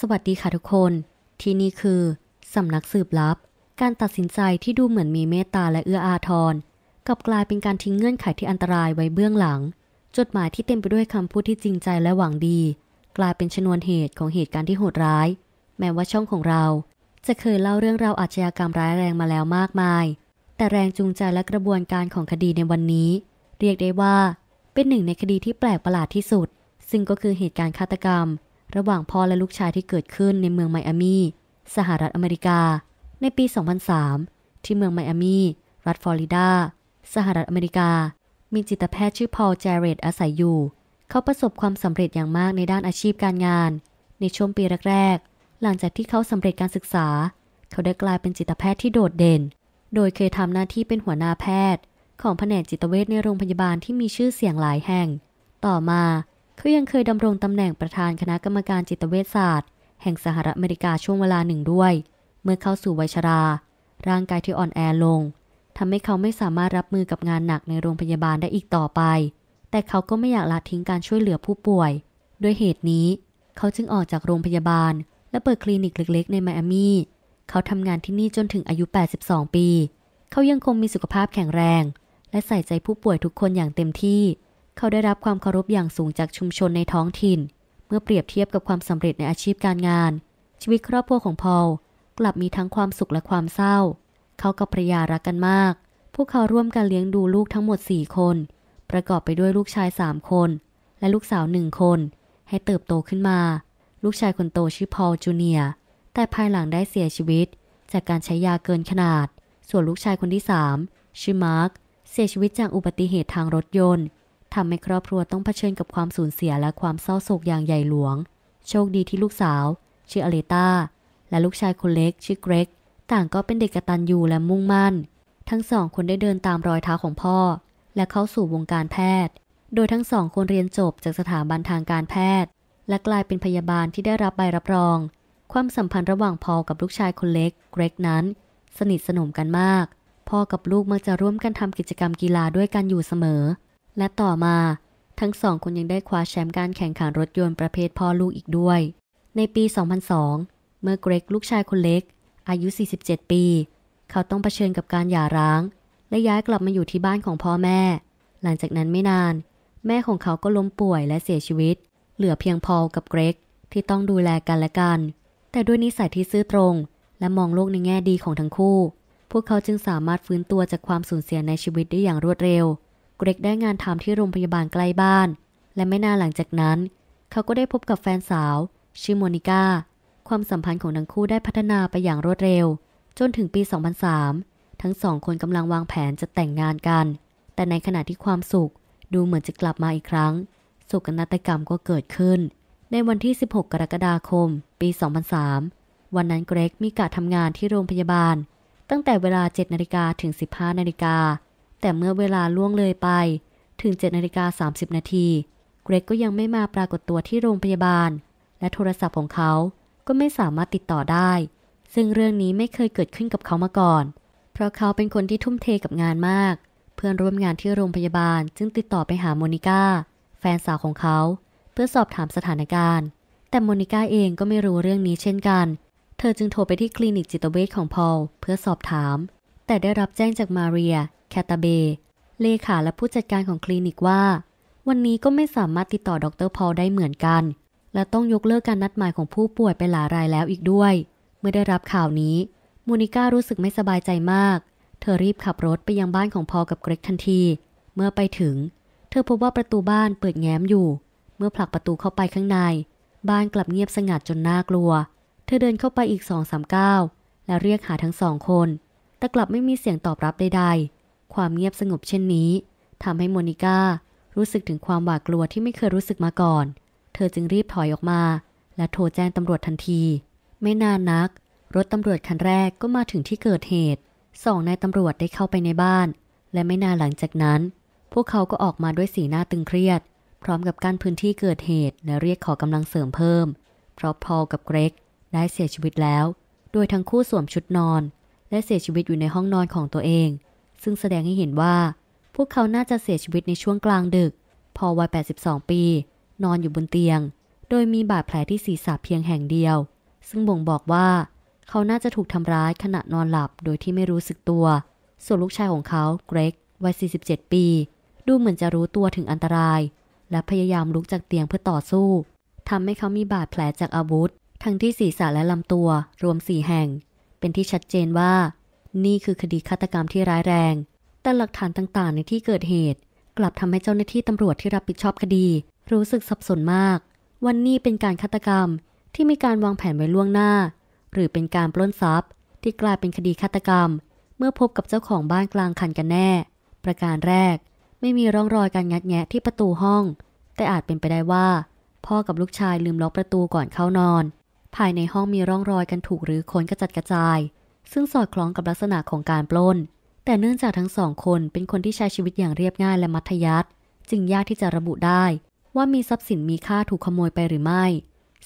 สวัสดีค่ะทุกคน ที่นี่คือสำนักสืบลับ การตัดสินใจที่ดูเหมือนมีเมตตาและเอื้ออาทรกับกลายเป็นการทิ้งเงื่อนไขที่อันตรายไว้เบื้องหลัง จดหมายที่เต็มไปด้วยคำพูดที่จริงใจและหวังดี กลายเป็นชนวนเหตุของเหตุการณ์ที่โหดร้าย แม้ว่าช่องของเรา จะเคยเล่าเรื่องราวอาชญากรรมร้ายแรงมาแล้วมากมาย แต่แรงจูงใจและกระบวนการของคดีในวันนี้ เรียกได้ว่า เป็นหนึ่งในคดีที่แปลกประหลาดที่สุด ซึ่งก็คือเหตุการณ์ฆาตกรรมระหว่างพ่อและลูกชายที่เกิดขึ้นในเมืองไมอามี สหรัฐอเมริกา ในปี 2003 ที่เมืองไมอามี รัฐฟลอริดา สหรัฐอเมริกา มีจิตแพทย์ชื่อพอลเจเรตอาศัยอยู่ เขาประสบความสำเร็จอย่างมากในด้านอาชีพการงาน ในช่วงปีแรกๆ หลังจากที่เขาสำเร็จการศึกษา เขาได้กลายเป็นจิตแพทย์ที่โดดเด่น โดยเคยทำหน้าที่เป็นหัวหน้าแพทย์ ของแผนกจิตเวชในโรงพยาบาลที่มีชื่อเสียงหลายแห่ง ต่อมาขายังเคยดำรงตำแหน่งประธานคณะกรรมการจิตเวชศาสตร์ แห่งสหรัฐอเมริกาช่วงเวลาหนึ่งด้วย เมื่อเข้าสู่วัยชรา ร่างกายที่อ่อนแอลงทำให้เขาไม่สามารถรับมือกับงานหนักในโรงพยาบาลได้อีกต่อไป แต่เขาก็ไม่อยากละทิ้งการช่วยเหลือผู้ป่วย ด้วยเหตุนี้ เขาจึงออกจากโรงพยาบาล และเปิดคลินิกเล็ก ๆ ในไมอามี เขาทำงานที่นี่จนถึงอายุ 82 ปี เขายังคงมีสุขภาพแข็งแรง และใส่ใจผู้ป่วยทุกคนอย่างเต็มที่เขาได้รับความเคารพอย่างสูงจากชุมชนในท้องถิ่น เมื่อเปรียบเทียบกับความสำเร็จในอาชีพการงาน ชีวิตครอบครัวของพอล กลับมีทั้งความสุขและความเศร้า เขากับภรรยารักกันมาก พวกเขาร่วมกันเลี้ยงดูลูกทั้งหมด 4 คน ประกอบไปด้วยลูกชาย 3 คน และลูกสาวหนึ่งคน ให้เติบโตขึ้นมา ลูกชายคนโตชื่อพอลจูเนีย แต่ภายหลังได้เสียชีวิตจากการใช้ยาเกินขนาด ส่วนลูกชายคนที่3ชื่อมาร์กเสียชีวิตจากอุบัติเหตุทางรถยนต์ทำให้ครอบครัวต้องเผชิญกับความสูญเสียและความเศร้าโศกอย่างใหญ่หลวง โชคดีที่ลูกสาวชื่ออเลตาและลูกชายคนเล็กชื่อเกรกต่างก็เป็นเด็กกตันยูและมุ่งมั่น ทั้งสอง คนได้เดินตามรอยเท้าของพ่อ และเข้าสู่วงการแพทย์ โดยทั้งสองคนเรียนจบจากสถาบันทางการแพทย์ และกลายเป็นพยาบาลที่ได้รับใบรับรอง ความสัมพันธ์ระหว่างพอกับลูกชายคนเล็กเกรกนั้น สนิทสนมกันมาก พ่อกับลูกมักจะร่วมกันทำกิจกรรมกีฬาด้วยกันอยู่เสมอและต่อมาทั้งสอง คนยังได้คว้าแชมป์การแข่งขันรถยนต์ประเภทพ่อลูกอีกด้วย ในปี 2002 เมื่อเกรกลูกชายคนเล็กอายุ 47 ปี เขาต้องเผชิญกับการหย่าร้าง และย้ายกลับมาอยู่ที่บ้านของพ่อแม่ หลังจากนั้นไม่นาน แม่ของเขาก็ล้มป่วยและเสียชีวิต เหลือเพียงพอกับเกรกที่ต้องดูแลกันและกัน แต่ด้วยนิสัยที่ซื่อตรง และมองโลกในแง่ดีของทั้งคู่ พวกเขาจึงสามารถฟื้นตัวจากความสูญเสียในชีวิตได้อย่างรวดเร็วเกรกได้งานทำที่โรงพยาบาลใกล้บ้าน และไม่นานหลังจากนั้น เขาก็ได้พบกับแฟนสาว ชื่อโมนิก้า ความสัมพันธ์ของทั้งคู่ได้พัฒนาไปอย่างรวดเร็ว จนถึงปี 2003 ทั้งสองคนกำลังวางแผนจะแต่งงานกัน แต่ในขณะที่ความสุขดูเหมือนจะกลับมาอีกครั้งสุกนาฏกรรมก็เกิดขึ้น ในวันที่ 16 กรกฎาคม ปี 2003 วันนั้นเกรกมีการทำงานที่โรงพยาบาล ตั้งแต่เวลา7นาฬิกาถึง 15นาฬิกาแต่เมื่อเวลาล่วงเลยไปถึง 7นาฬิกา30นาทีเกรกก็ยังไม่มาปรากฏตัวที่โรงพยาบาล และโทรศัพท์ของเขาก็ไม่สามารถติดต่อได้ ซึ่งเรื่องนี้ไม่เคยเกิดขึ้นกับเขามาก่อน เพราะเขาเป็นคนที่ทุ่มเทกับงานมาก เพื่อนร่วมงานที่โรงพยาบาลจึงติดต่อไปหาโมนิก้าแฟนสาวของเขา เพื่อสอบถามสถานการณ์ แต่โมนิก้าเองก็ไม่รู้เรื่องนี้เช่นกัน เธอจึงโทรไปที่คลินิกจิตเวชของพอลเพื่อสอบถามแต่ได้รับแจ้งจากมาเรีย แคตาเบเลขาและผู้จัดการของคลินิกว่า วันนี้ก็ไม่สามารถติดต่อดรพอลได้เหมือนกัน และต้องยกเลิกการนัดหมายของผู้ป่วยไปหลายรายแล้วอีกด้วย เมื่อได้รับข่าวนี้ มูนิก้ารู้สึกไม่สบายใจมาก เธอรีบขับรถไปยังบ้านของพอกับเกรกทันที เมื่อไปถึง เธอพบว่าประตูบ้านเปิดแง้มอยู่ เมื่อผลักประตูเข้าไปข้างใน บ้านกลับเงียบสงัดจนน่ากลัว เธอเดินเข้าไปอีกสองสามก้าว และเรียกหาทั้งสองคนแต่กลับไม่มีเสียงตอบรับใดๆ ความเงียบสงบเช่นนี้ทำให้โมนิก้า รู้สึกถึงความหวาดกลัวที่ไม่เคยรู้สึกมาก่อน เธอจึงรีบถอยออกมาและโทรแจ้งตำรวจทันที ไม่นานนัก รถตำรวจคันแรกก็มาถึงที่เกิดเหตุสองนายตำรวจได้เข้าไปในบ้าน และไม่นานหลังจากนั้น พวกเขาก็ออกมาด้วยสีหน้าตึงเครียด พร้อมกับการพื้นที่เกิดเหตุและเรียกขอกำลังเสริมเพิ่มเพราะพอลกับเกรกได้เสียชีวิตแล้ว โดยทั้งคู่สวมชุดนอนและเสียชีวิตอยู่ในห้องนอนของตัวเอง ซึ่งแสดงให้เห็นว่า พวกเขาน่าจะเสียชีวิตในช่วงกลางดึก พอวัย 82 ปี นอนอยู่บนเตียง โดยมีบาดแผลที่ศีรษะเพียงแห่งเดียว ซึ่งบ่งบอกว่า เขาน่าจะถูกทำร้ายขณะนอนหลับโดยที่ไม่รู้สึกตัว ส่วนลูกชายของเขาเกรกวัย 47 ปี ดูเหมือนจะรู้ตัวถึงอันตราย และพยายามลุกจากเตียงเพื่อต่อสู้ทำให้เขามีบาดแผลจากอาวุธ ทั้งที่ศีรษะและลำตัว รวมสี่แห่งเป็นที่ชัดเจนว่า นี่คือคดีฆาตกรรมที่ร้ายแรง แต่หลักฐานต่างๆในที่เกิดเหตุ กลับทำให้เจ้าหน้าที่ตำรวจที่รับผิดชอบคดี รู้สึกสับสนมาก วันนี้เป็นการฆาตกรรมที่มีการวางแผนไว้ล่วงหน้า หรือเป็นการปล้นทรัพย์ ที่กลายเป็นคดีฆาตกรรม เมื่อพบกับเจ้าของบ้านกลางคันกันแน่ ประการแรก ไม่มีร่องรอยการงัดแงะที่ประตูห้อง แต่อาจเป็นไปได้ว่า พ่อกับลูกชายลืมล็อกประตูก่อนเข้านอนภายในห้องมีร่องรอยกันถูกหรือค้นกระจัดกระจาย ซึ่งสอดคล้องกับลักษณะของการปล้น แต่เนื่องจากทั้งสองคนเป็นคนที่ใช้ชีวิตอย่างเรียบง่ายและมัธยัสถ์จึงยากที่จะระบุได้ว่ามีทรัพย์สินมีค่าถูกขโมยไปหรือไม่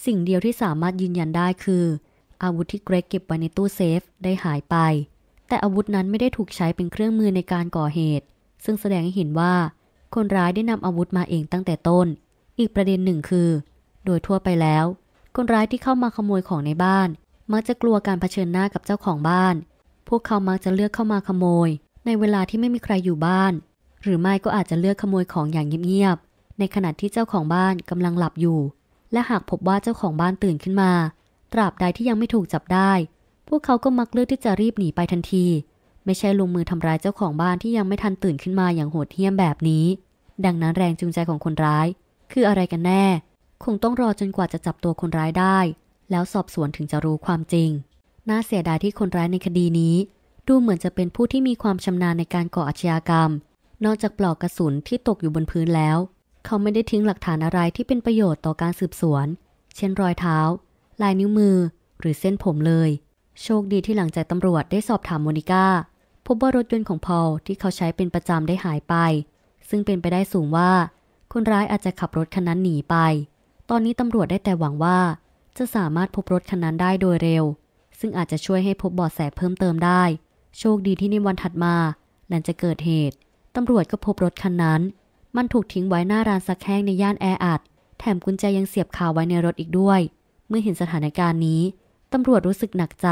สิ่งเดียวที่สามารถยืนยันได้คือ อาวุธที่เกรกเก็บไว้ในตู้เซฟได้หายไป แต่อาวุธนั้นไม่ได้ถูกใช้เป็นเครื่องมือในการก่อเหตุ ซึ่งแสดงให้เห็นว่า คนร้ายได้นำอาวุธมาเองตั้งแต่ต้น อีกประเด็นหนึ่งคือ โดยทั่วไปแล้วคนร้ายที่เข้ามาขโมยของในบ้าน มักจะกลัวการเผชิญหน้ากับเจ้าของบ้าน พวกเขามักจะเลือกเข้ามาขโมยในเวลาที่ไม่มีใครอยู่บ้าน หรือไม่ก็อาจจะเลือกขโมยของอย่างเงียบๆ ในขณะที่เจ้าของบ้านกำลังหลับอยู่ และหากพบว่าเจ้าของบ้านตื่นขึ้นมาตราบใดที่ยังไม่ถูกจับได้ พวกเขาก็มักเลือกที่จะรีบหนีไปทันที ไม่ใช่ลงมือทำร้ายเจ้าของบ้านที่ยังไม่ทันตื่นขึ้นมาอย่างโหดเหี้ยมแบบนี้ ดังนั้นแรงจูงใจของคนร้ายคืออะไรกันแน่คงต้องรอจนกว่าจะจับตัวคนร้ายได้ แล้วสอบสวนถึงจะรู้ความจริง น่าเสียดายที่คนร้ายในคดีนี้ ดูเหมือนจะเป็นผู้ที่มีความชำนาญในการก่ออาชญากรรม นอกจากปลอกกระสุนที่ตกอยู่บนพื้นแล้ว เขาไม่ได้ทิ้งหลักฐานอะไรที่เป็นประโยชน์ต่อการสืบสวน เช่นรอยเท้า ลายนิ้วมือ หรือเส้นผมเลย โชคดีที่หลังจากตำรวจได้สอบถามโมนิก้าพบว่ารถยนต์ของพอลที่เขาใช้เป็นประจำได้หายไป ซึ่งเป็นไปได้สูงว่า คนร้ายอาจจะขับรถคันนั้นหนีไปตอนนี้ตำรวจได้แต่หวังว่า จะสามารถพบรถคันนั้นได้โดยเร็ว ซึ่งอาจจะช่วยให้พบเบาะแสเพิ่มเติมได้ โชคดีที่ในวันถัดมาหลังจะเกิดเหตุ ตำรวจก็พบรถคันนั้น มันถูกทิ้งไว้หน้าร้านซักแห้งในย่านแออัด แถมกุญแจยังเสียบคาไว้ในรถอีกด้วย เมื่อเห็นสถานการณ์นี้ ตำรวจรู้สึกหนักใจ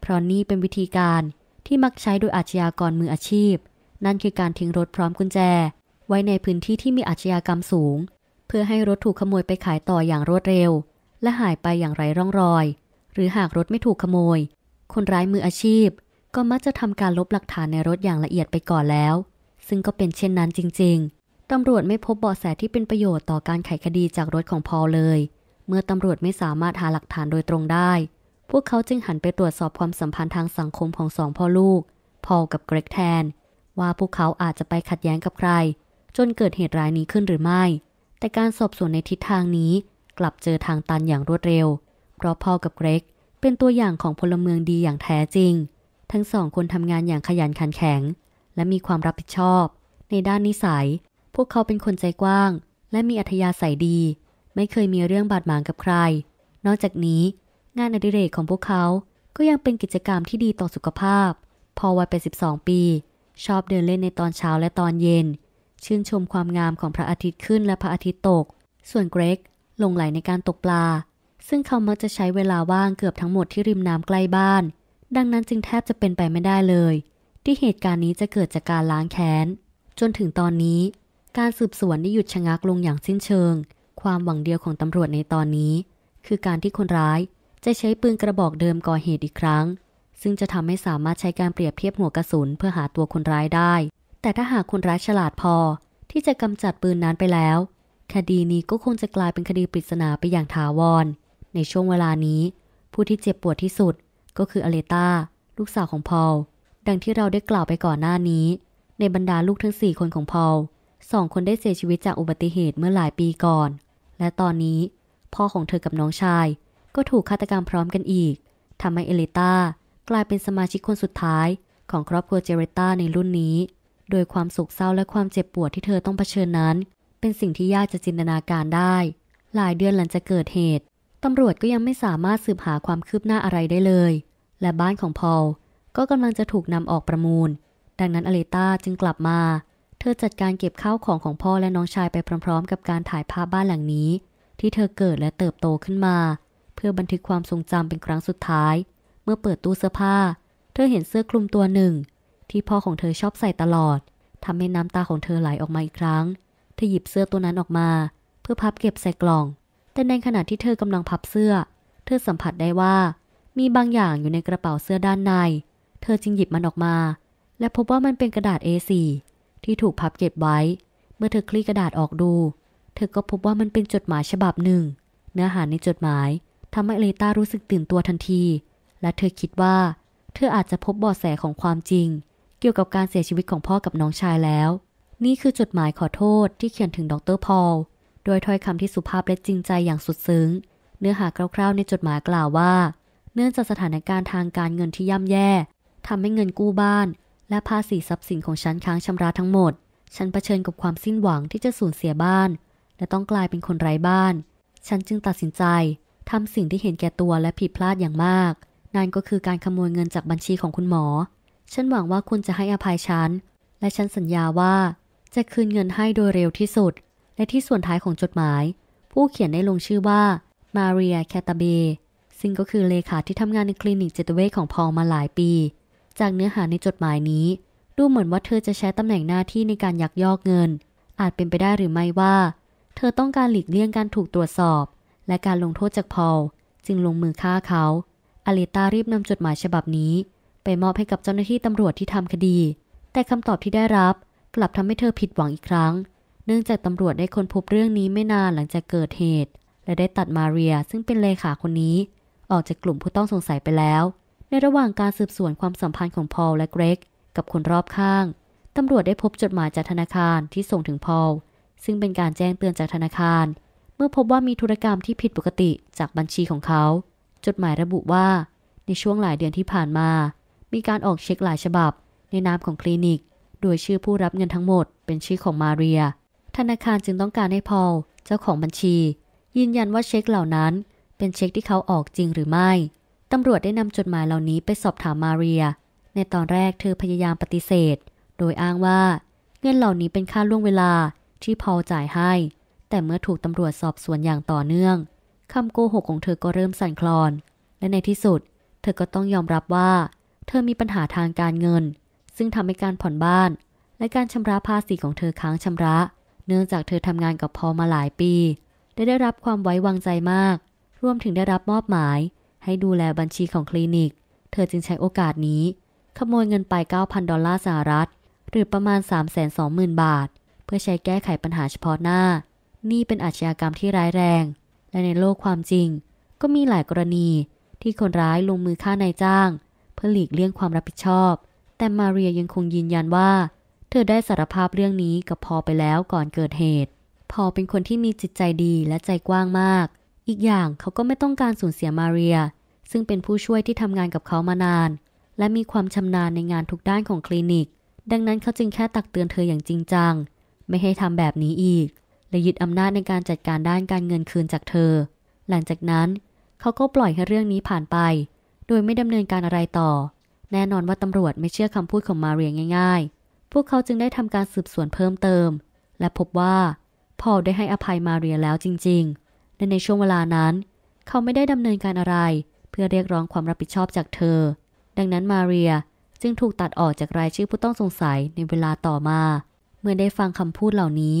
เพราะนี่เป็นวิธีการที่มักใช้โดยอาชญากรมืออาชีพ นั่นคือการทิ้งรถพร้อมกุญแจไว้ในพื้นที่ที่มีอาชญากรรมสูงเพื่อให้รถถูกขโมยไปขายต่ออย่างรวดเร็ว และหายไปอย่างไร้ร่องรอย หรือหากรถไม่ถูกขโมย คนร้ายมืออาชีพก็มักจะทำการลบหลักฐานในรถอย่างละเอียดไปก่อนแล้ว ซึ่งก็เป็นเช่นนั้นจริงๆ ตำรวจไม่พบเบาะแสที่เป็นประโยชน์ต่อการไขคดีจากรถของพอลเลย เมื่อตำรวจไม่สามารถหาหลักฐานโดยตรงได้ พวกเขาจึงหันไปตรวจสอบความสัมพันธ์ทางสังคมของสองพ่อลูก พอลกับเกรกแทน ว่าพวกเขาอาจจะไปขัดแย้งกับใคร จนเกิดเหตุร้ายนี้ขึ้นหรือไม่แต่การสอบสวนในทิศทางนี้กลับเจอทางตันอย่างรวดเร็ว เพราะพ่อกับเกรกเป็นตัวอย่างของพลเมืองดีอย่างแท้จริง ทั้งสองคนทำงานอย่างขยันขันแข็ง และมีความรับผิดชอบ ในด้านนิสัย พวกเขาเป็นคนใจกว้าง และมีอัธยาศัยดี ไม่เคยมีเรื่องบาดหมางกับใคร นอกจากนี้ งานอดิเรกของพวกเขาก็ยังเป็นกิจกรรมที่ดีต่อสุขภาพ พอวัยไป12 ปี ชอบเดินเล่นในตอนเช้าและตอนเย็นชื่นชมความงามของพระอาทิตย์ขึ้นและพระอาทิตย์ตก ส่วนเกรก ลงไหลในการตกปลา ซึ่งเขามักจะใช้เวลาว่างเกือบทั้งหมดที่ริมน้ำใกล้บ้าน ดังนั้นจึงแทบจะเป็นไปไม่ได้เลย ที่เหตุการณ์นี้จะเกิดจากการล้างแค้น จนถึงตอนนี้ การสืบสวนได้หยุดชะงักลงอย่างสิ้นเชิง ความหวังเดียวของตำรวจในตอนนี้ คือการที่คนร้ายจะใช้ปืนกระบอกเดิมก่อเหตุอีกครั้ง ซึ่งจะทำให้สามารถใช้การเปรียบเทียบหัวกระสุนเพื่อหาตัวคนร้ายได้แต่ถ้าหากคนร้ายฉลาดพอที่จะกำจัดปืนนั้นไปแล้ว คดีนี้ก็คงจะกลายเป็นคดีปริศนาไปอย่างถาวร ในช่วงเวลานี้ ผู้ที่เจ็บปวดที่สุด ก็คืออเลตาลูกสาวของพอล ดังที่เราได้กล่าวไปก่อนหน้านี้ ในบรรดาลูกทั้งสี่คนของพอลสองคนได้เสียชีวิตจากอุบัติเหตุเมื่อหลายปีก่อน และตอนนี้ พ่อของเธอกับน้องชาย ก็ถูกฆาตกรรมพร้อมกันอีกทำให้เอเลตากลายเป็นสมาชิกคนสุดท้าย ของครอบครัวเจเรตาในรุ่นนี้โดยความสุขเศร้าและความเจ็บปวดที่เธอต้องเผชิญนั้น เป็นสิ่งที่ยากจะจินตนาการได้ หลายเดือนหลังจากเกิดเหตุ ตำรวจก็ยังไม่สามารถสืบหาความคืบหน้าอะไรได้เลย และบ้านของพอลก็กำลังจะถูกนำออกประมูล ดังนั้นอเลตาจึงกลับมา เธอจัดการเก็บข้าวของของพ่อและน้องชายไปพร้อมๆ กับการถ่ายภาพบ้านหลังนี้ ที่เธอเกิดและเติบโตขึ้นมา เพื่อบันทึกความทรงจำเป็นครั้งสุดท้าย เมื่อเปิดตู้เสื้อผ้า เธอเห็นเสื้อคลุมตัวหนึ่งที่พ่อของเธอชอบใส่ตลอด ทำให้น้ำตาของเธอไหลออกมาอีกครั้ง เธอหยิบเสื้อตัวนั้นออกมา เพื่อพับเก็บใส่กล่อง แต่ในขณะที่เธอกำลังพับเสื้อ เธอสัมผัสได้ว่า มีบางอย่างอยู่ในกระเป๋าเสื้อด้านใน เธอจึงหยิบมันออกมา และพบว่ามันเป็นกระดาษ A4 ที่ถูกพับเก็บไว้ เมื่อเธอคลี่กระดาษออกดู เธอก็พบว่ามันเป็นจดหมายฉบับหนึ่ง เนื้อหาในจดหมายทำให้เลตารู้สึกตื่นตัวทันที และเธอคิดว่า เธออาจจะพบบอแสของความจริงเกี่ยวกับการเสียชีวิตของพ่อกับน้องชายแล้ว นี่คือจดหมายขอโทษที่เขียนถึงดรพอลโดยถ้อยคำที่สุภาพและจริงใจอย่างสุดซึ้ง เนื้อหาคร่าวๆในจดหมายกล่าวว่า เนื่องจากสถานการณ์ทางการเงินที่ย่ำแย่ทำให้เงินกู้บ้าน และภาษีทรัพย์สินของฉันค้างชำระทั้งหมด ฉันเผชิญกับความสิ้นหวังที่จะสูญเสียบ้าน และต้องกลายเป็นคนไร้บ้าน ฉันจึงตัดสินใจทำสิ่งที่เห็นแก่ตัวและผิดพลาดอย่างมาก นั่นก็คือการขโมยเงินจากบัญชีของคุณหมอฉันหวังว่าคุณจะให้อภัยฉัน และฉันสัญญาว่า จะคืนเงินให้โดยเร็วที่สุด และที่ส่วนท้ายของจดหมาย ผู้เขียนได้ลงชื่อว่ามาเรียแคตาเบ ซึ่งก็คือเลขาที่ทำงานในคลินิกจิตเวชของพอลมาหลายปี จากเนื้อหาในจดหมายนี้ ดูเหมือนว่าเธอจะใช้ตำแหน่งหน้าที่ในการยักยอกเงิน อาจเป็นไปได้หรือไม่ว่า เธอต้องการหลีกเลี่ยงการถูกตรวจสอบ และการลงโทษจากพอลจึงลงมือฆ่าเขาอลิตารีบนำจดหมายฉบับนี้ไปมอบให้กับเจ้าหน้าที่ตำรวจที่ทำคดี แต่คำตอบที่ได้รับกลับทำให้เธอผิดหวังอีกครั้ง เนื่องจากตำรวจได้ค้นพบเรื่องนี้ไม่นานหลังจากเกิดเหตุ และได้ตัดมาเรียซึ่งเป็นเลขาคนนี้ ออกจากกลุ่มผู้ต้องสงสัยไปแล้ว ในระหว่างการสืบสวนความสัมพันธ์ของพอลและเกรกกับคนรอบข้าง ตำรวจได้พบจดหมายจากธนาคารที่ส่งถึงพอล ซึ่งเป็นการแจ้งเตือนจากธนาคาร เมื่อพบว่ามีธุรกรรมที่ผิดปกติจากบัญชีของเขา จดหมายระบุว่า ในช่วงหลายเดือนที่ผ่านมามีการออกเช็คหลายฉบับในนามของคลินิก โดยชื่อผู้รับเงินทั้งหมดเป็นชื่อของมาเรีย ธนาคารจึงต้องการให้พอล เจ้าของบัญชี ยืนยันว่าเช็คเหล่านั้นเป็นเช็คที่เขาออกจริงหรือไม่ ตำรวจได้นำจดหมายเหล่านี้ไปสอบถามมาเรีย ในตอนแรกเธอพยายามปฏิเสธ โดยอ้างว่าเงินเหล่านี้เป็นค่าล่วงเวลาที่พอลจ่ายให้ แต่เมื่อถูกตำรวจสอบสวนอย่างต่อเนื่อง คำโกหกของเธอก็เริ่มสั่นคลอน และในที่สุด เธอก็ต้องยอมรับว่าเธอมีปัญหาทางการเงิน ซึ่งทำให้การผ่อนบ้าน และการชำระภาษีของเธอค้างชำระ เนื่องจากเธอทำงานกับพอมาหลายปี ได้ได้รับความไว้วางใจมากรวมถึงได้รับมอบหมาย ให้ดูแลบัญชีของคลินิก เธอจึงใช้โอกาสนี้ ขโมยเงินไป 9,000 ดอลลาร์สหรัฐ หรือประมาณ 320,000 บาท เพื่อใช้แก้ไขปัญหาเฉพาะหน้า นี่เป็นอาชญากรรมที่ร้ายแรง และในโลกความจริง ก็มีหลายกรณี ที่คนร้ายลงมือฆ่านายจ้างพื่อหลีกเลี่ยงความรับผิดชอบ แต่มาเรียยังคงยืนยันว่า เธอได้สารภาพเรื่องนี้กับพอไปแล้วก่อนเกิดเหตุ พอเป็นคนที่มีจิตใจดีและใจกว้างมาก อีกอย่างเขาก็ไม่ต้องการสูญเสียมาเรีย ซึ่งเป็นผู้ช่วยที่ทำงานกับเขามานาน และมีความชำนาญในงานทุกด้านของคลินิก ดังนั้นเขาจึงแค่ตักเตือนเธออย่างจริงจังไม่ให้ทำแบบนี้อีก และยึดอำนาจในการจัดการด้านการเงินคืนจากเธอ หลังจากนั้น เขาก็ปล่อยให้เรื่องนี้ผ่านไปโดยไม่ดำเนินการอะไรต่อ แน่นอนว่าตำรวจไม่เชื่อคำพูดของมาเรียง่ายๆ พวกเขาจึงได้ทำการสืบสวนเพิ่มเติม และพบว่าพอได้ให้อภัยมาเรียแล้วจริงๆและในช่วงเวลานั้น เขาไม่ได้ดำเนินการอะไร เพื่อเรียกร้องความรับผิดชอบจากเธอ ดังนั้นมาเรียจึงถูกตัดออกจากรายชื่อผู้ต้องสงสัยในเวลาต่อมา เมื่อได้ฟังคำพูดเหล่านี้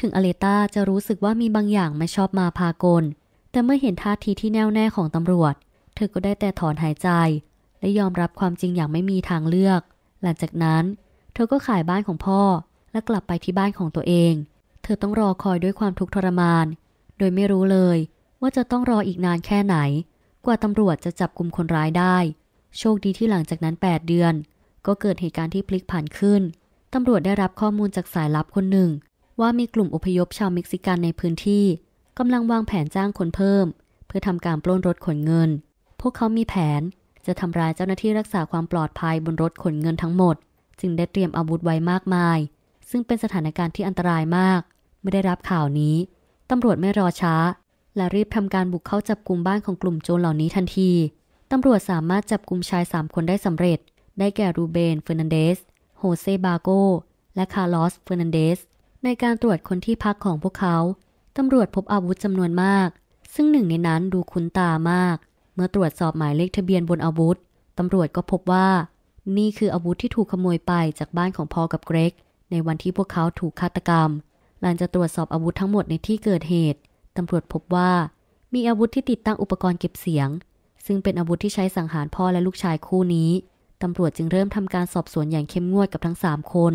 ถึงอเลตาจะรู้สึกว่ามีบางอย่างไม่ชอบมาพากลแต่เมื่อเห็นท่าทีที่แน่วแน่ของตำรวจธอก็ได้แต่ถอนหายใจ และยอมรับความจริงอย่างไม่มีทางเลือก หลังจากนั้น เธอก็ขายบ้านของพ่อและกลับไปที่บ้านของตัวเอง เธอต้องรอคอยด้วยความทุกข์ทรมาน โดยไม่รู้เลยว่าจะต้องรออีกนานแค่ไหน กว่าตำรวจจะจับกลุ่มคนร้ายได้ โชคดีที่หลังจากนั้น 8 เดือน ก็เกิดเหตุการณ์ที่พลิกผันขึ้น ตำรวจได้รับข้อมูลจากสายลับคนหนึ่ง ว่ามีกลุ่มอพยพชาวเม็กซิกันในพื้นที่กำลังวางแผนจ้างคนเพิ่ม เพื่อทำการปล้นรถขนเงินพวกเขามีแผน จะทำร้ายเจ้าหน้าที่รักษาความปลอดภัยบนรถขนเงินทั้งหมด จึงได้เตรียมอาวุธไว้มากมาย ซึ่งเป็นสถานการณ์ที่อันตรายมาก ไม่ได้รับข่าวนี้ ตำรวจไม่รอช้า และรีบทำการบุกเข้าจับกลุ่มบ้านของกลุ่มโจรเหล่านี้ทันที ตำรวจสามารถจับกลุ่มชาย3คนได้สำเร็จได้แก่รูเบนเฟอร์นันเดสโฮเซบาโกและคาร์ลอสเฟอร์นันเดสในการตรวจคนที่พักของพวกเขาตำรวจพบอาวุธจำนวนมาก ซึ่งหนึ่งในนั้นดูคุ้นตามากมื่อตรวจสอบหมายเลขทะเบียนบนอาวุธ ตำรวจก็พบว่า นี่คืออาวุธที่ถูกขโมยไปจากบ้านของพอกับเกรกในวันที่พวกเขาถูกฆาตกรรม หลังจากตรวจสอบอาวุธทั้งหมดในที่เกิดเหตุ ตำรวจพบว่ามีอาวุธที่ติดตั้งอุปกรณ์เก็บเสียง ซึ่งเป็นอาวุธที่ใช้สังหารพ่อและลูกชายคู่นี้ ตำรวจจึงเริ่มทำการสอบสวนอย่างเข้มงวดกับทั้ง3คน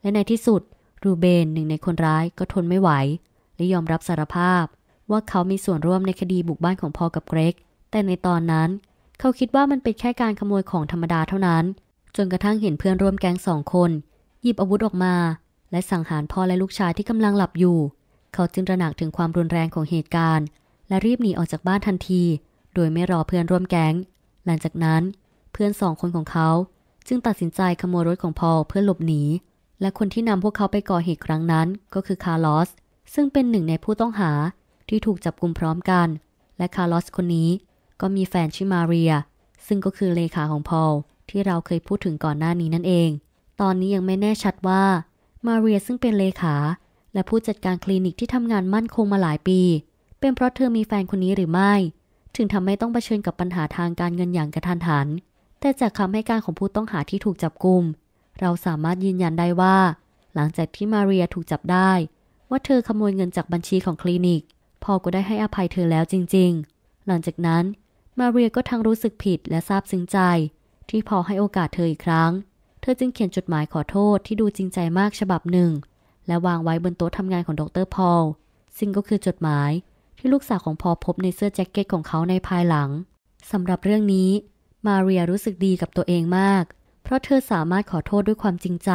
และในที่สุด รูเบนหนึ่งในคนร้ายก็ทนไม่ไหว และยอมรับสารภาพ ว่าเขามีส่วนร่วมในคดีบุกบ้านของพอกับเกรกแต่ในตอนนั้นเขาคิดว่ามันเป็นแค่การขโมยของธรรมดาเท่านั้น จนกระทั่งเห็นเพื่อนร่วมแก๊งสองคน หยิบอาวุธออกมา และสังหารพ่อและลูกชายที่กำลังหลับอยู่ เขาจึงระหนักถึงความรุนแรงของเหตุการณ์ และรีบหนีออกจากบ้านทันที โดยไม่รอเพื่อนร่วมแก๊ง หลังจากนั้น เพื่อนสองคนของเขา จึงตัดสินใจขโมยรถของพอเพื่อหลบหนี และคนที่นำพวกเขาไปก่อเหตุครั้งนั้น ก็คือคาร์ลอสซึ่งเป็นหนึ่งในผู้ต้องหาที่ถูกจับกลุมพร้อมกัน และคาร์ลอสคนนี้ก็มีแฟนชื่อมาเรีย ซึ่งก็คือเลขาของพอลที่เราเคยพูดถึงก่อนหน้านี้นั่นเอง ตอนนี้ยังไม่แน่ชัดว่า มาเรียซึ่งเป็นเลขา และผู้จัดการคลินิกที่ทำงานมั่นคงมาหลายปี เป็นเพราะเธอมีแฟนคนนี้หรือไม่ ถึงทำให้ต้องเผชิญกับปัญหาทางการเงินอย่างกระทันหัน แต่จากคำให้การของผู้ต้องหาที่ถูกจับกลุ่มเราสามารถยืนยันได้ว่า หลังจากที่มาเรียถูกจับได้ ว่าเธอขโมยเงินจากบัญชีของคลินิกพอก็ได้ให้อภัยเธอแล้วจริง ๆ หลังจากนั้นมาเรียก็ทั้งรู้สึกผิดและซาบซึ้งใจ ที่พอให้โอกาสเธออีกครั้ง เธอจึงเขียนจดหมายขอโทษที่ดูจริงใจมากฉบับหนึ่ง และวางไว้บนโต๊ะทำงานของดรพอล ซึ่งก็คือจดหมายที่ลูกสาวของพอพบในเสื้อแจ็คเก็ตของเขาในภายหลังสำหรับเรื่องนี้ มาเรียรู้สึกดีกับตัวเองมาก เพราะเธอสามารถขอโทษด้วยความจริงใจ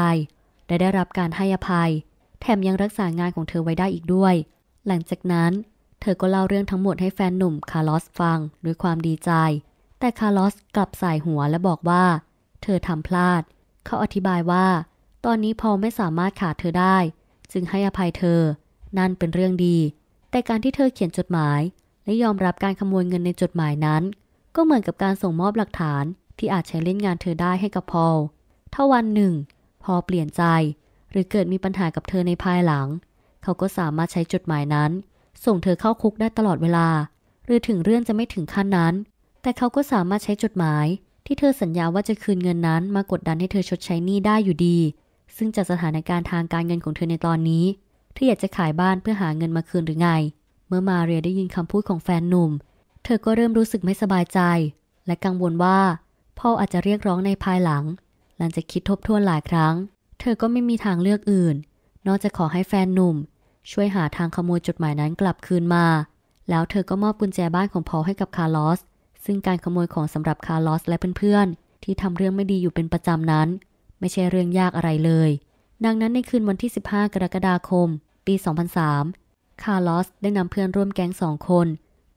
และได้รับการให้อภัยแถมยังรักษางานของเธอไว้ได้อีกด้วยหลังจากนั้นเธอ ก็เล่าเรื่องทั้งหมดให้แฟนหนุ่มคาร์ลอสฟัง ด้วยความดีใจ แต่คาร์ลอสกลับสายหัวและบอกว่า เธอทำพลาด เขาอธิบายว่า ตอนนี้พอไม่สามารถขาดเธอได้ จึงให้อภัยเธอ นั่นเป็นเรื่องดี แต่การที่เธอเขียนจดหมาย และยอมรับการขโมยเงินในจดหมายนั้น ก็เหมือนกับการส่งมอบหลักฐานที่อาจใช้เล่นงานเธอได้ให้กับพอลถ้าวันหนึ่ง พอเปลี่ยนใจหรือเกิดมีปัญหากับเธอในภายหลัง เขาก็สามารถใช้จดหมายนั้นส่งเธอเข้าคุกได้ตลอดเวลา หรือถึงเรื่องจะไม่ถึงขั้นนั้น แต่เขาก็สามารถใช้จดหมาย ที่เธอสัญญาว่าจะคืนเงินนั้น มากดดันให้เธอชดใช้หนี้ได้อยู่ดี ซึ่งจากสถานการณ์ทางการเงินของเธอในตอนนี้ เธออยากจะขายบ้านเพื่อหาเงินมาคืนหรือไง เมื่อมาเรียได้ยินคำพูดของแฟนหนุ่ม เธอก็เริ่มรู้สึกไม่สบายใจ และกังวลว่า พ่ออาจจะเรียกร้องในภายหลัง หลังจากคิดทบทวนหลายครั้ง เธอก็ไม่มีทางเลือกอื่น นอกจากขอให้แฟนหนุ่มช่วยหาทางขโมยจดหมายนั้นกลับคืนมา แล้วเธอก็มอบกุญแจบ้านของพอให้กับคาร์ลอส ซึ่งการขโมยของสำหรับคาร์ลอส และเพื่อนๆที่ทำเรื่องไม่ดีอยู่เป็นประจำนั้น ไม่ใช่เรื่องยากอะไรเลย ดังนั้นในคืนวันที่ 15 กรกฎาคม ปี 2003 คาร์ลอสได้นำเพื่อนร่วมแก๊งสองคน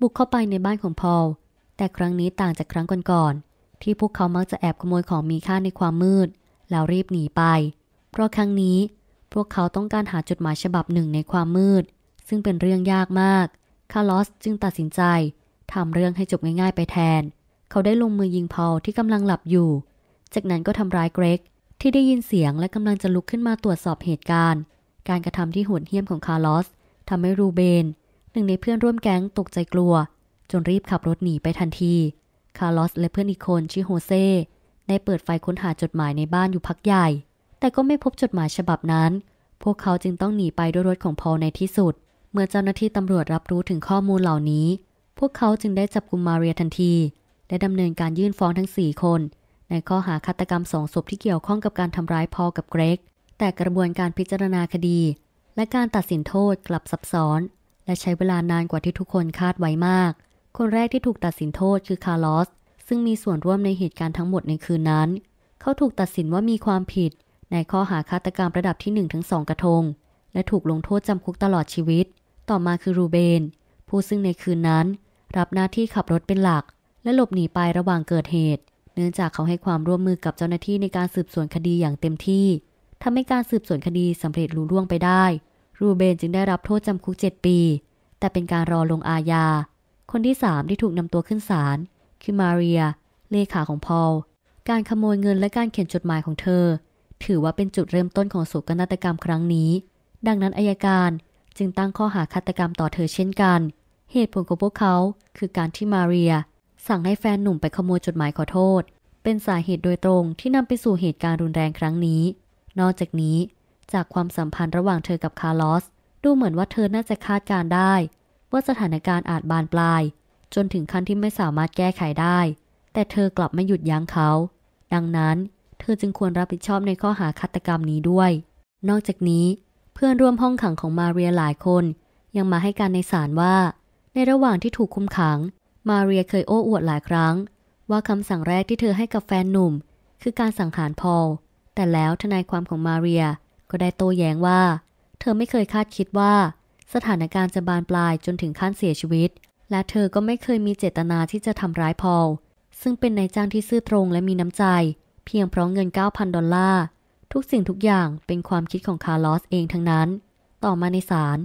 บุกเข้าไปในบ้านของพอล แต่ครั้งนี้ต่างจากครั้งก่อนๆที่พวกเขามักจะแอบขโมยของมีค่าในความมืด แล้วรีบหนีไป เพราะครั้งนี้พวกเขาต้องการหาจดหมายฉบับหนึ่งในความมืดซึ่งเป็นเรื่องยากมากคาร์ลอสจึงตัดสินใจทำเรื่องให้จบง่ายๆไปแทน เขาได้ลงมือยิงพอลที่กำลังหลับอยู่ จากนั้นก็ทำร้ายเกรกที่ได้ยินเสียงและกำลังจะลุกขึ้นมาตรวจสอบเหตุการณ์ การกระทำที่โหดเหี้ยมของคาร์ลอสทำให้รูเบนหนึ่งในเพื่อนร่วมแก๊งตกใจกลัวจนรีบขับรถหนีไปทันที คาร์ลอสและเพื่อนอีกคนชื่อโฮเซได้เปิดไฟค้นหาจดหมายในบ้านอยู่พักใหญ่แต่ก็ไม่พบจดหมายฉบับนั้น พวกเขาจึงต้องหนีไปด้วยรถของพอลในที่สุด เมื่อเจ้าหน้าที่ตำรวจรับรู้ถึงข้อมูลเหล่านี้ พวกเขาจึงได้จับกุมมาเรียทันที และดำเนินการยื่นฟ้องทั้ง 4 คน ในข้อหาฆาตกรรมสองศพที่เกี่ยวข้องกับการทำร้ายพอลกับเกรก แต่กระบวนการพิจารณาคดี และการตัดสินโทษกลับซับซ้อน และใช้เวลานานกว่าที่ทุกคนคาดไว้มาก คนแรกที่ถูกตัดสินโทษคือคาร์ลอส ซึ่งมีส่วนร่วมในเหตุการณ์ทั้งหมดในคืนนั้น เขาถูกตัดสินว่ามีความผิดในข้อหาฆาตกรรมระดับที่1ถึง2 กระทง และถูกลงโทษจำคุกตลอดชีวิต ต่อมาคือรูเบน ผู้ซึ่งในคืนนั้น รับหน้าที่ขับรถเป็นหลัก และหลบหนีไประหว่างเกิดเหตุ เนื่องจากเขาให้ความร่วมมือกับเจ้าหน้าที่ในการสืบสวนคดีอย่างเต็มที่ทำให้การสืบสวนคดีสำเร็จลุล่วงไปได้ รูเบนจึงได้รับโทษจำคุก7ปี แต่เป็นการรอลงอาญาคนที่ 3 ที่ถูกนำตัวขึ้นศาลคือมาเรีย เลขาของพอลการขโมยเงินและการเขียนจดหมายของเธอถือว่าเป็นจุดเริ่มต้นของโศกนาฏกรรมครั้งนี้ ดังนั้นอายการจึงตั้งข้อหาฆาตกรรมต่อเธอเช่นกัน เหตุผลของพวกเขาคือการที่มาเรีย สั่งให้แฟนหนุ่มไปขโมยจดหมายขอโทษ เป็นสาเหตุโดยตรงที่นำไปสู่เหตุการณ์รุนแรงครั้งนี้ นอกจากนี้ จากความสัมพันธ์ระหว่างเธอกับคาร์ลอส ดูเหมือนว่าเธอน่าจะคาดการได้ ว่าสถานการณ์อาจบานปลาย จนถึงขั้นที่ไม่สามารถแก้ไขได้ แต่เธอกลับไม่หยุดยั้งเขา ดังนั้นธอจึงควรรับผิดชอบในข้อหาฆาตกรรมนี้ด้วย นอกจากนี้ เพื่อนร่วมห้องขังของมาเรียหลายคน ยังมาให้การในศาลว่า ในระหว่างที่ถูกคุมขัง มาเรียเคยโอ้อวดหลายครั้ง ว่าคำสั่งแรกที่เธอให้กับแฟนหนุ่ม คือการสังหารพอลแต่แล้วทนายความของมาเรียก็ได้โต้แย้งว่า เธอไม่เคยคาดคิดว่า สถานการณ์จะบานปลายจนถึงขั้นเสียชีวิต และเธอก็ไม่เคยมีเจตนาที่จะทำร้ายพอลซึ่งเป็นนายจ้างที่ซื่อตรงและมีน้ำใจเพียงเพราะเงิน 9,000 ดอลลาร์ ทุกสิ่งทุกอย่างเป็นความคิดของคาร์ลอส เองทั้งนั้น ต่อมาในศาล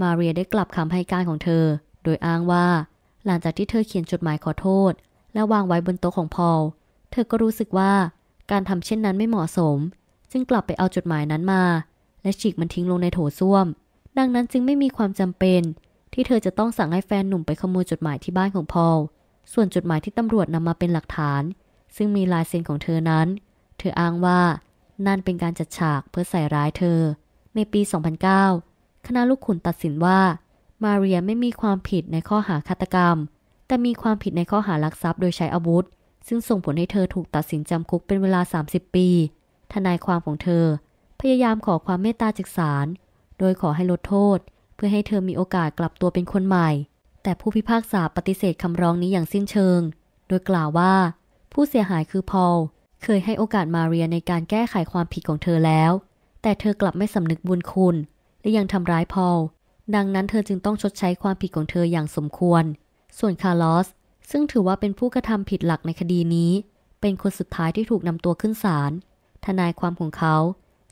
มาเรียได้กลับคำให้การของเธอ โดยอ้างว่าหลังจากที่เธอเขียนจดหมายขอโทษ และวางไว้บนโต๊ะของพอลเธอก็รู้สึกว่า การทำเช่นนั้นไม่เหมาะสม จึงกลับไปเอาจดหมายนั้นมา และฉีกมันทิ้งลงในโถส้วม ดังนั้นจึงไม่มีความจำเป็น ที่เธอจะต้องสั่งให้แฟนหนุ่มไปขโมยจดหมายที่บ้านของพอลส่วนจดหมายที่ตำรวจนำมาเป็นหลักฐานซึ่งมีลายเซ็นของเธอนั้น เธออ้างว่านั่นเป็นการจัดฉากเพื่อใส่ร้ายเธอ ในปี 2009 คณะลูกขุนตัดสินว่า มาเรียไม่มีความผิดในข้อหาฆาตกรรม แต่มีความผิดในข้อหารักทรัพย์โดยใช้อาวุธ ซึ่งส่งผลให้เธอถูกตัดสินจำคุกเป็นเวลา 30 ปี ทนายความของเธอ พยายามขอความเมตตาจากศาลโดยขอให้ลดโทษ เพื่อให้เธอมีโอกาสกลับตัวเป็นคนใหม่ แต่ผู้พิพากษาปฏิเสธคำร้องนี้อย่างสิ้นเชิง โดยกล่าวว่าผู้เสียหายคือพอล เคยให้โอกาสมาเรียในการแก้ไขความผิดของเธอแล้ว แต่เธอกลับไม่สำนึกบุญคุณ และยังทำร้ายพอล ดังนั้นเธอจึงต้องชดใช้ความผิดของเธออย่างสมควร ส่วนคาร์ลอส ซึ่งถือว่าเป็นผู้กระทำผิดหลักในคดีนี้ เป็นคนสุดท้ายที่ถูกนำตัวขึ้นศาล ทนายความของเขา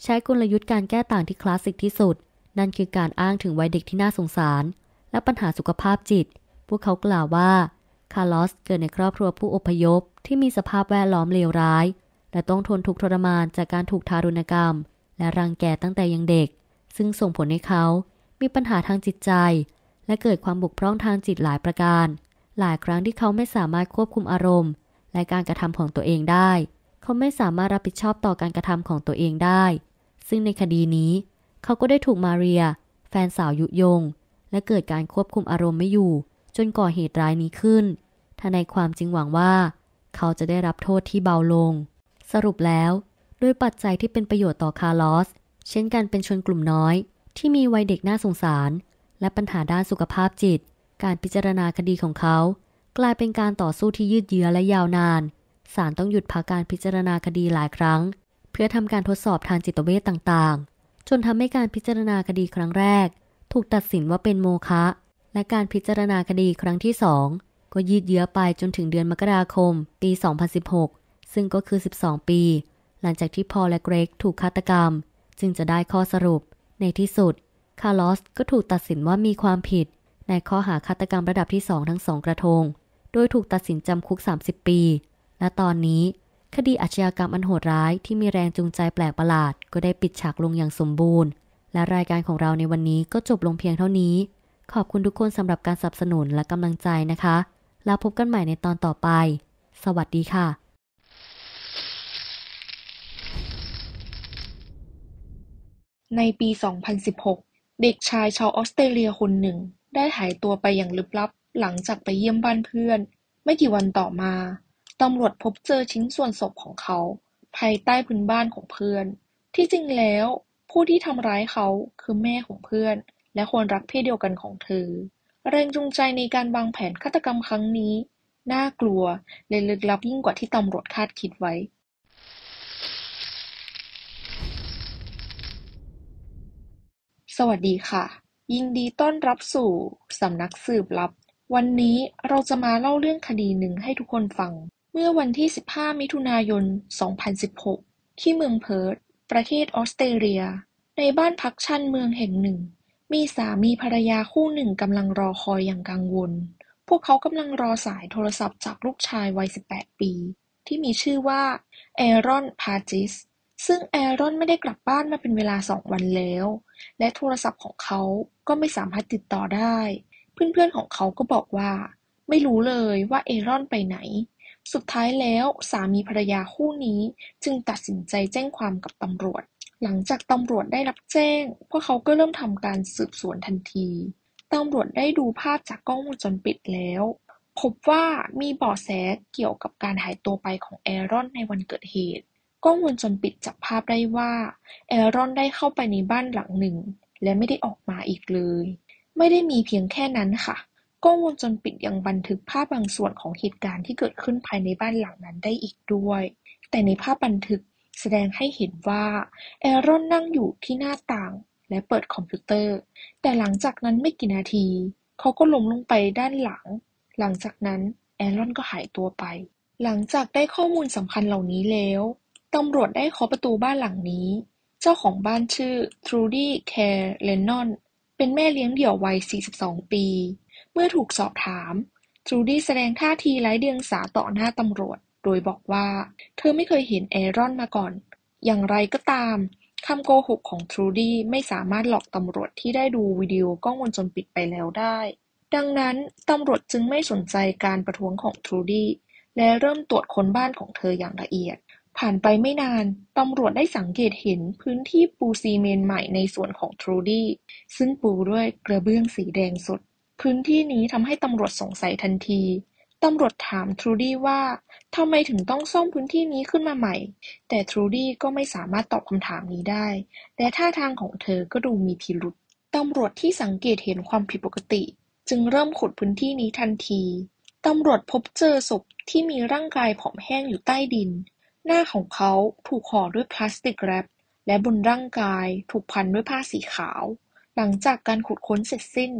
ใช้กลยุทธ์การแก้ต่างที่คลาสสิกที่สุด นั่นคือการอ้างถึงวัยเด็กที่น่าสงสาร และปัญหาสุขภาพจิต พวกเขากล่าวว่าคาร์ลอสเกิดในครอบครัวผู้อพยพที่มีสภาพแวดล้อมเลวร้าย และต้องทนทุกข์ทรมานจากการถูกทารุณกรรม และรังแกตั้งแต่ยังเด็ก ซึ่งส่งผลให้เขามีปัญหาทางจิตใจ และเกิดความบุกร้องทางจิตหลายประการ หลายครั้งที่เขาไม่สามารถควบคุมอารมณ์ และการกระทำของตัวเองได้ เขาไม่สามารถรับผิดชอบต่อการกระทำของตัวเองได้ ซึ่งในคดีนี้ เขาก็ได้ถูกมาเรีย แฟนสาวยุยง และเกิดการควบคุมอารมณ์ไม่อยู่จนก่อเหตุร้ายนี้ขึ้นทนายความจึงหวังว่า เขาจะได้รับโทษที่เบาลง สรุปแล้ว ด้วยปัจจัยที่เป็นประโยชน์ต่อคาร์ลอส เช่นการเป็นชนกลุ่มน้อย ที่มีวัยเด็กน่าสงสาร และปัญหาด้านสุขภาพจิต การพิจารณาคดีของเขา กลายเป็นการต่อสู้ที่ยืดเยื้อและยาวนาน ศาลต้องหยุดพักการพิจารณาคดีหลายครั้ง เพื่อทำการทดสอบทางจิตเวชต่างๆจนทำให้การพิจารณาคดีครั้งแรก ถูกตัดสินว่าเป็นโมฆะและการพิจารณาคดีครั้งที่สองก็ยืดเยื้อไปจนถึงเดือนมกราคม ปี 2016 ซึ่งก็คือ 12 ปี หลังจากที่พอลและเกรกถูกฆาตกรรม จึงจะได้ข้อสรุป ในที่สุด คาร์ลอสก็ถูกตัดสินว่ามีความผิด ในข้อหาฆาตกรรมระดับที่สองทั้งสองกระทง โดยถูกตัดสินจำคุก 30 ปี และตอนนี้ คดีอาชญากรรมอันโหดร้าย ที่มีแรงจูงใจแปลกประหลาด ก็ได้ปิดฉากลงอย่างสมบูรณ์ และรายการของเราในวันนี้ก็จบลงเพียงเท่านี้ขอบคุณทุกคนสำหรับการสนับสนุนและกำลังใจนะคะ แล้วพบกันใหม่ในตอนต่อไป สวัสดีค่ะ ในปี 2016 เด็กชายชาวออสเตรเลียคนหนึ่ง ได้หายตัวไปอย่างลึกลับ หลังจากไปเยี่ยมบ้านเพื่อน ไม่กี่วันต่อมา ตำรวจพบเจอชิ้นส่วนศพของเขา ภายใต้พื้นบ้านของเพื่อน ที่จริงแล้ว ผู้ที่ทำร้ายเขาคือแม่ของเพื่อนและคนรักเพศเดียวกันของเธอแรงจูงใจในการวางแผนฆาตกรรมครั้งนี้ น่ากลัวและลึกลับยิ่งกว่าที่ตำรวจคาดคิดไว้ สวัสดีค่ะ ยินดีต้อนรับสู่สำนักสืบลับ วันนี้เราจะมาเล่าเรื่องคดีหนึ่งให้ทุกคนฟัง เมื่อวันที่ 15 มิถุนายน 2016 ที่เมืองเพิร์ตประเทศออสเตรเลีย ในบ้านพักชั้นเมืองแห่งหนึ่งมีสามีภรรยาคู่หนึ่งกำลังรอคอยอย่างกังวล พวกเขากำลังรอสายโทรศัพท์จากลูกชายวัย 18 ปี ที่มีชื่อว่าแอรอนพาจิสซึ่งแอรอนไม่ได้กลับบ้านมาเป็นเวลาสองวันแล้ว และโทรศัพท์ของเขาก็ไม่สามารถติดต่อได้ เพื่อนๆของเขาก็บอกว่า ไม่รู้เลยว่าแอรอนไปไหน สุดท้ายแล้วสามีภรรยาคู่นี้จึงตัดสินใจแจ้งความกับตำรวจหลังจากตำรวจได้รับแจ้ง พวกเขาก็เริ่มทำการสืบสวนทันที ตำรวจได้ดูภาพจากกล้องวงจรปิดแล้ว พบว่ามีเบาะแสเกี่ยวกับการหายตัวไปของแอรอนในวันเกิดเหตุ กล้องวงจรปิดจับภาพได้ว่า แอรอนได้เข้าไปในบ้านหลังหนึ่ง และไม่ได้ออกมาอีกเลย ไม่ได้มีเพียงแค่นั้นค่ะ กล้องวงจรปิดยังบันทึกภาพบางส่วนของเหตุการณ์ที่เกิดขึ้นภายในบ้านหลังนั้นได้อีกด้วย แต่ในภาพบันทึกแสดงให้เห็นว่า แอรอนนั่งอยู่ที่หน้าต่าง และเปิดคอมพิวเตอร์ แต่หลังจากนั้นไม่กี่นาที เขาก็ลงลงไปด้านหลัง หลังจากนั้น แอรอนก็หายตัวไป หลังจากได้ข้อมูลสำคัญเหล่านี้แล้ว ตำรวจได้เคาะประตูบ้านหลังนี้ เจ้าของบ้านชื่อทรูดี้แคร์เลนนอนเป็นแม่เลี้ยงเดี่ยววัย 42 ปี เมื่อถูกสอบถาม ทรูดี้แสดงท่าทีไร้เดียงสาต่อหน้าตำรวจโดยบอกว่า เธอไม่เคยเห็นแอรอนมาก่อน อย่างไรก็ตาม คำโกหกของทรูดี้ไม่สามารถหลอกตำรวจที่ได้ดูวิดีโอกล้องวงจรปิดไปแล้วได้ ดังนั้นตำรวจจึงไม่สนใจการประท้วงของทรูดี้และเริ่มตรวจค้นบ้านของเธออย่างละเอียด ผ่านไปไม่นานตำรวจได้สังเกตเห็นพื้นที่ปูซีเมนใหม่ในส่วนของทรูดี้ซึ่งปูด้วยกระเบื้องสีแดงสด พื้นที่นี้ทำให้ตำรวจสงสัยทันทีตำรวจถามทรูดี้ว่า ทำไมถึงต้องซ่อมพื้นที่นี้ขึ้นมาใหม่ แต่ทรูดี้ก็ไม่สามารถตอบคำถามนี้ได้และท่าทางของเธอก็ดูมีพิรุษตำรวจที่สังเกตเห็นความผิดปกติ จึงเริ่มขุดพื้นที่นี้ทันที ตำรวจพบเจอศพที่มีร่างกายผอมแห้งอยู่ใต้ดิน หน้าของเขาถูกห่อด้วยพลาสติกแรปและบนร่างกาย ถูกพันด้วยผ้าสีขาวหลังจากการขุดค้นเสร็จสิ้น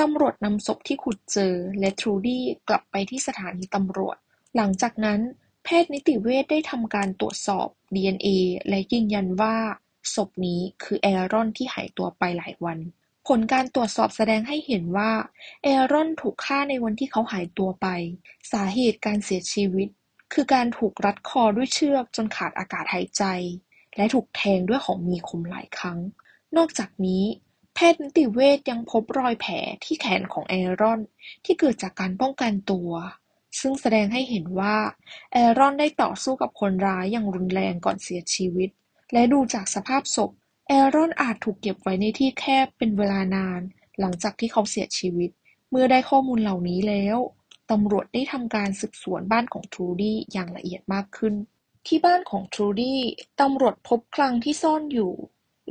ตำรวจนำศพที่ขุดเจอ และทรูดี้กลับไปที่สถานีตำรวจ หลังจากนั้น แพทย์นิติเวชได้ทำการตรวจสอบ DNA และยืนยันว่าศพนี้คือแอรอนที่หายตัวไปหลายวัน ผลการตรวจสอบแสดงให้เห็นว่าแอรอนถูกฆ่าในวันที่เขาหายตัวไป สาเหตุการเสียชีวิต คือการถูกรัดคอด้วยเชือกจนขาดอากาศหายใจ และถูกแทงด้วยของมีคมหลายครั้ง นอกจากนี้แพทย์นิติเวชยังพบรอยแผลที่แขนของแอรอนที่เกิดจากการป้องกันตัว ซึ่งแสดงให้เห็นว่าแอรอนได้ต่อสู้กับคนร้ายอย่างรุนแรงก่อนเสียชีวิต และดูจากสภาพศพแอรอนอาจถูกเก็บไว้ในที่แคบเป็นเวลานานหลังจากที่เขาเสียชีวิต เมื่อได้ข้อมูลเหล่านี้แล้ว ตำรวจได้ทำการสืบสวนบ้านของทรูดี้อย่างละเอียดมากขึ้น ที่บ้านของทรูดี้ ตำรวจพบคลังที่ซ่อนอยู่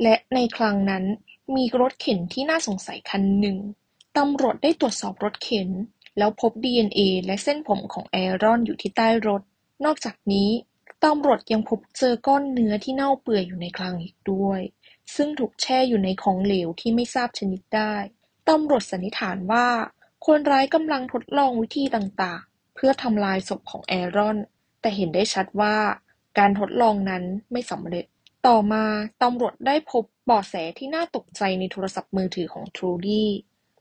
และในคลังนั้นมีรถเข็นที่น่าสงสัยคันหนึ่ง ตำรวจได้ตรวจสอบรถเข็น แล้วพบดีเอ็นเอและเส้นผมของแอรอนอยู่ที่ใต้รถ นอกจากนี้ ตำรวจยังพบเจอก้อนเนื้อที่เน่าเปื่อยอยู่ในคลังอีกด้วย ซึ่งถูกแช่อยู่ในของเหลวที่ไม่ทราบชนิดได้ ตำรวจสันนิษฐานว่า คนร้ายกำลังทดลองวิธีต่างๆ เพื่อทำลายศพของแอรอน แต่เห็นได้ชัดว่า การทดลองนั้นไม่สำเร็จต่อมาตำรวจได้พบเบาะแสที่น่าตกใจในโทรศัพท์มือถือของทรูดี้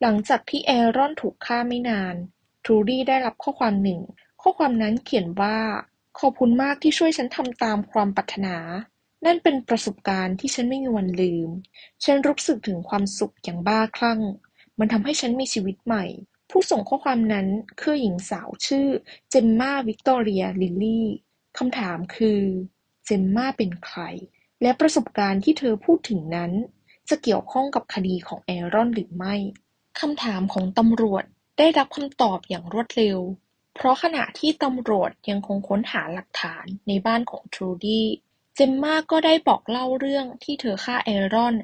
หลังจากที่แอรอนถูกฆ่าไม่นาน ทรูดี้ได้รับข้อความหนึ่ง ข้อความนั้นเขียนว่า ขอบคุณมากที่ช่วยฉันทำตามความปรารถนา นั่นเป็นประสบการณ์ที่ฉันไม่มีวันลืม ฉันรู้สึกถึงความสุขอย่างบ้าคลั่ง มันทำให้ฉันมีชีวิตใหม่ ผู้ส่งข้อความนั้นคือหญิงสาวชื่อเจมมาวิกตอเรียลิลลี่คำถามคือ เจมมาเป็นใครและประสบการณ์ที่เธอพูดถึงนั้น จะเกี่ยวข้องกับคดีของแอรอนหรือไม่ คำถามของตำรวจได้รับคำตอบอย่างรวดเร็ว เพราะขณะที่ตำรวจยังคงค้นหาหลักฐานในบ้านของทรูดี้ เจมมาก็ได้บอกเล่าเรื่องที่เธอฆ่าแอรอน